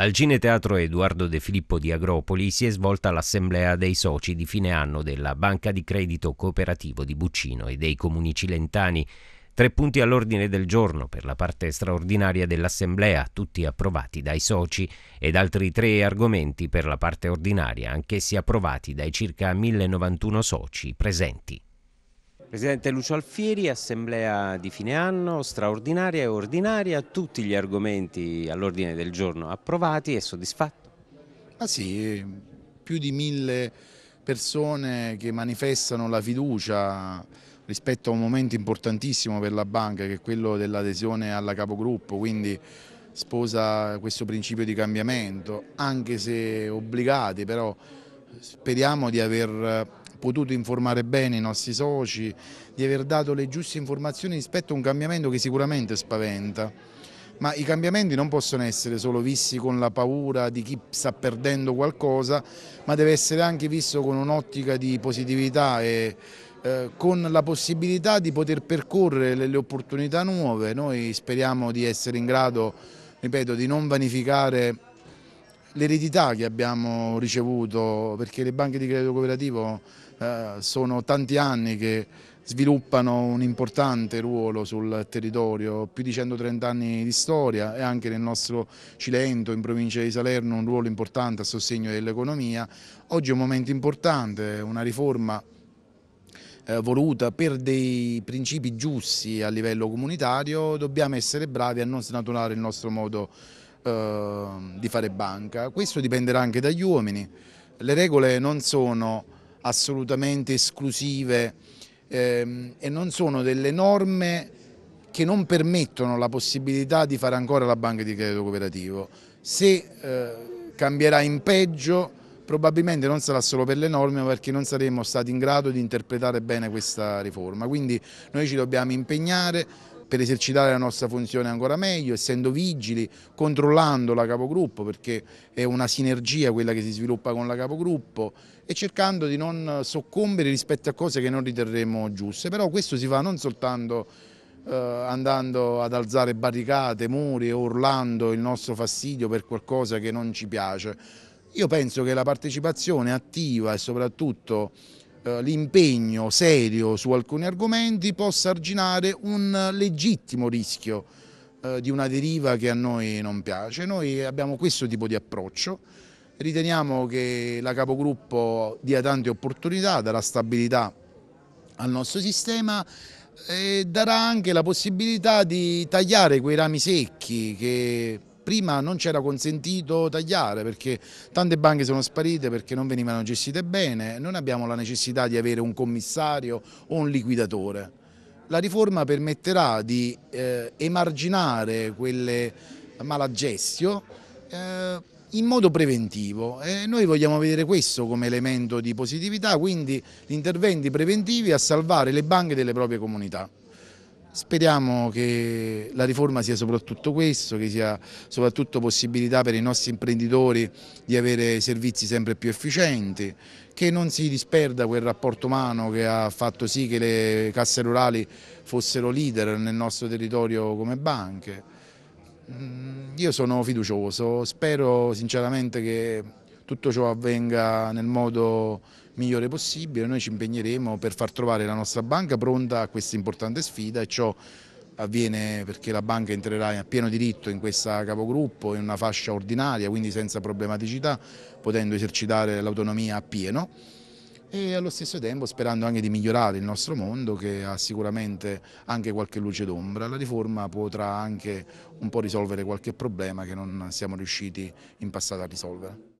Al Cineteatro Edoardo De Filippo di Agropoli si è svolta l'assemblea dei soci di fine anno della Banca di Credito Cooperativo di Buccino e dei comuni cilentani. Tre punti all'ordine del giorno per la parte straordinaria dell'assemblea, tutti approvati dai soci, ed altri tre argomenti per la parte ordinaria, anch'essi approvati dai circa 1091 soci presenti. Presidente Lucio Alfieri, assemblea di fine anno, straordinaria e ordinaria, tutti gli argomenti all'ordine del giorno approvati e soddisfatto? Ma sì, più di mille persone che manifestano la fiducia rispetto a un momento importantissimo per la banca che è quello dell'adesione alla capogruppo, quindi sposa questo principio di cambiamento, anche se obbligati però speriamo di aver potuto informare bene i nostri soci, di aver dato le giuste informazioni rispetto a un cambiamento che sicuramente spaventa. Ma i cambiamenti non possono essere solo visti con la paura di chi sta perdendo qualcosa, ma deve essere anche visto con un'ottica di positività e eh, con la possibilità di poter percorrere le, le opportunità nuove. Noi speriamo di essere in grado, ripeto, di non vanificare l'eredità che abbiamo ricevuto, perché le banche di credito cooperativo eh, sono tanti anni che sviluppano un importante ruolo sul territorio, più di 130 anni di storia e anche nel nostro Cilento, in provincia di Salerno, un ruolo importante a sostegno dell'economia. Oggi è un momento importante, una riforma eh, voluta per dei principi giusti a livello comunitario, dobbiamo essere bravi a non snaturare il nostro modo di Ehm, di fare banca. Questo dipenderà anche dagli uomini. Le regole non sono assolutamente esclusive ehm, e non sono delle norme che non permettono la possibilità di fare ancora la banca di credito cooperativo. Se eh, cambierà in peggio probabilmente non sarà solo per le norme ma perché non saremo stati in grado di interpretare bene questa riforma. Quindi noi ci dobbiamo impegnare, per esercitare la nostra funzione ancora meglio, essendo vigili, controllando la capogruppo perché è una sinergia quella che si sviluppa con la capogruppo e cercando di non soccombere rispetto a cose che non riterremo giuste. Però questo si fa non soltanto eh, andando ad alzare barricate, muri o urlando il nostro fastidio per qualcosa che non ci piace. Io penso che la partecipazione attiva e soprattutto eh, l'impegno serio su alcuni argomenti possa arginare un legittimo rischio eh, di una deriva che a noi non piace. Noi abbiamo questo tipo di approccio, riteniamo che la capogruppo dia tante opportunità, darà stabilità al nostro sistema e darà anche la possibilità di tagliare quei rami secchi che prima non c'era consentito tagliare perché tante banche sono sparite perché non venivano gestite bene, non abbiamo la necessità di avere un commissario o un liquidatore. La riforma permetterà di eh, emarginare quelle malagestio eh, in modo preventivo e noi vogliamo vedere questo come elemento di positività, quindi gli interventi preventivi a salvare le banche delle proprie comunità. Speriamo che la riforma sia soprattutto questo, che sia soprattutto possibilità per i nostri imprenditori di avere servizi sempre più efficienti, che non si disperda quel rapporto umano che ha fatto sì che le casse rurali fossero leader nel nostro territorio come banche. Mm, io sono fiducioso, spero sinceramente che tutto ciò avvenga nel modo migliore possibile, noi ci impegneremo per far trovare la nostra banca pronta a questa importante sfida e ciò avviene perché la banca entrerà a pieno diritto in questa capogruppo, in una fascia ordinaria, quindi senza problematicità, potendo esercitare l'autonomia a pieno e allo stesso tempo sperando anche di migliorare il nostro mondo che ha sicuramente anche qualche luce d'ombra. La riforma potrà anche un po' risolvere qualche problema che non siamo riusciti in passato a risolvere.